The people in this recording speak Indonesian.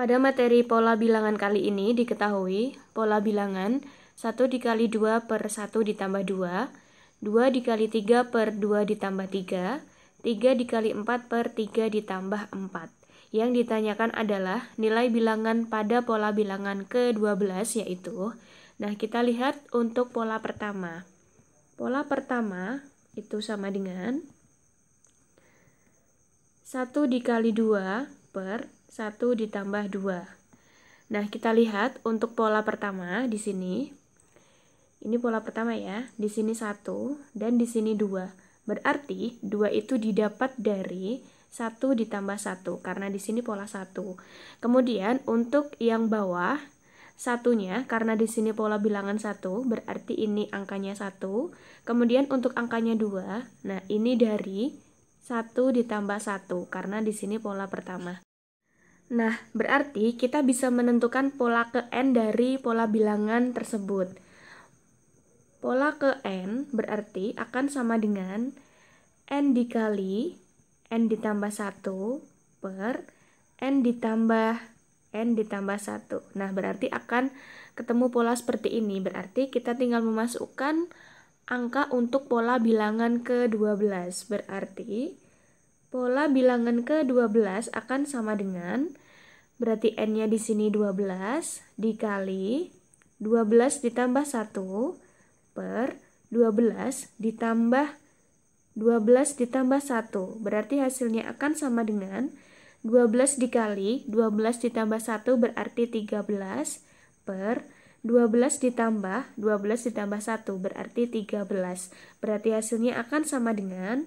Pada materi pola bilangan kali ini diketahui pola bilangan 1 dikali 2 per 1 ditambah 2, 2 dikali 3 per 2 ditambah 3, 3 dikali 4 per 3 ditambah 4. Yang ditanyakan adalah nilai bilangan pada pola bilangan ke-12 yaitu, nah kita lihat untuk pola pertama. Pola pertama itu sama dengan 1 dikali 2 per 1 ditambah 2. Nah, kita lihat untuk pola pertama di sini. Ini pola pertama ya. Di sini 1 dan di sini 2. Berarti 2 itu didapat dari 1 ditambah 1 karena di sini pola 1. Kemudian untuk yang bawah satunya karena di sini pola bilangan 1 berarti ini angkanya 1 kemudian untuk angkanya 2 nah ini dari 1 ditambah 1 karena di sini pola pertama Nah, berarti kita bisa menentukan pola ke N dari pola bilangan tersebut. Pola ke N berarti akan sama dengan N dikali N ditambah 1 per N ditambah N ditambah 1. Nah, berarti akan ketemu pola seperti ini. Berarti kita tinggal memasukkan angka untuk pola bilangan ke-12. Berarti Pola bilangan ke-12 akan sama dengan berarti n-nya di sini 12 dikali 12 ditambah 1 per 12 ditambah 12 ditambah 1 berarti hasilnya akan sama dengan 12 dikali 12 ditambah 1 berarti 13 per 12 ditambah 12 ditambah 1 berarti 13 berarti hasilnya akan sama dengan